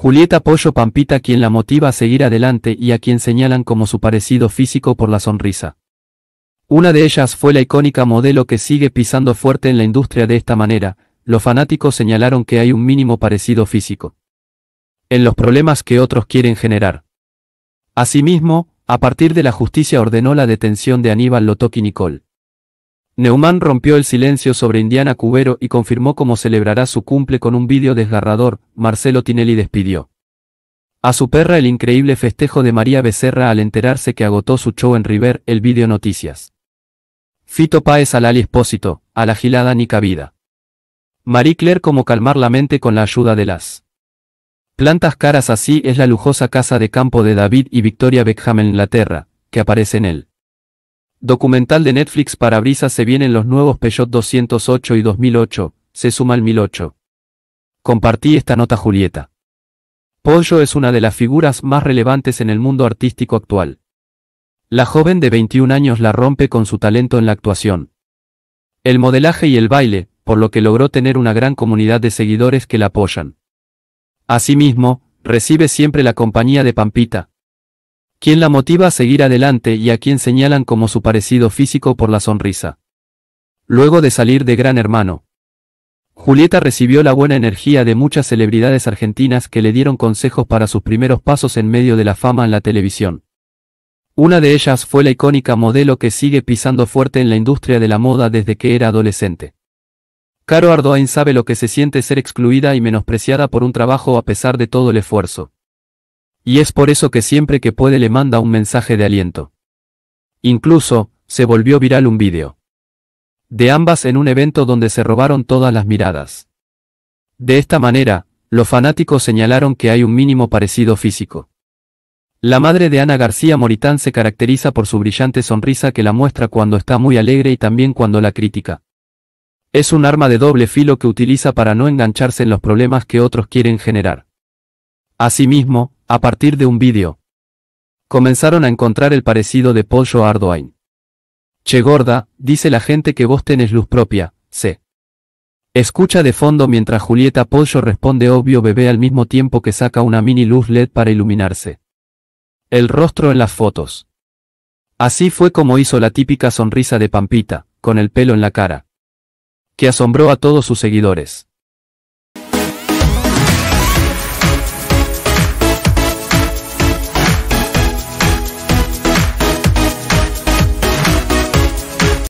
Julieta Pollo Pampita quien la motiva a seguir adelante y a quien señalan como su parecido físico por la sonrisa. Una de ellas fue la icónica modelo que sigue pisando fuerte en la industria de esta manera, los fanáticos señalaron que hay un mínimo parecido físico. En los problemas que otros quieren generar. Asimismo, a partir de la justicia ordenó la detención de Aníbal Lotoki Nicol. Neumann rompió el silencio sobre Indiana Cubero y confirmó cómo celebrará su cumple con un vídeo desgarrador, Marcelo Tinelli despidió. A su perra el increíble festejo de María Becerra al enterarse que agotó su show en River, el vídeo noticias. Fito Páez al Ali a la gilada ni cabida. Marie Claire como calmar la mente con la ayuda de las plantas caras así es la lujosa casa de campo de David y Victoria Beckham en Inglaterra, que aparece en él. Documental de Netflix para se vienen los nuevos Peugeot 208 y 2008, se suma el 1008. Compartí esta nota Julieta. Pollo es una de las figuras más relevantes en el mundo artístico actual. La joven de 21 años la rompe con su talento en la actuación. El modelaje y el baile, por lo que logró tener una gran comunidad de seguidores que la apoyan. Asimismo, recibe siempre la compañía de Pampita, quien la motiva a seguir adelante y a quien señalan como su parecido físico por la sonrisa. Luego de salir de Gran Hermano, Julieta recibió la buena energía de muchas celebridades argentinas que le dieron consejos para sus primeros pasos en medio de la fama en la televisión. Una de ellas fue la icónica modelo que sigue pisando fuerte en la industria de la moda desde que era adolescente. Caro Ardoain sabe lo que se siente ser excluida y menospreciada por un trabajo a pesar de todo el esfuerzo y es por eso que siempre que puede le manda un mensaje de aliento. Incluso, se volvió viral un vídeo. De ambas en un evento donde se robaron todas las miradas. De esta manera, los fanáticos señalaron que hay un mínimo parecido físico. La madre de Ana García Moritán se caracteriza por su brillante sonrisa que la muestra cuando está muy alegre y también cuando la critica. Es un arma de doble filo que utiliza para no engancharse en los problemas que otros quieren generar. Asimismo, a partir de un vídeo. Comenzaron a encontrar el parecido de Pollo Arduin. Che gorda, dice la gente que vos tenés luz propia, sé. Escucha de fondo mientras Julieta Pollo responde obvio bebé al mismo tiempo que saca una mini luz LED para iluminarse. El rostro en las fotos. Así fue como hizo la típica sonrisa de Pampita, con el pelo en la cara. Que asombró a todos sus seguidores.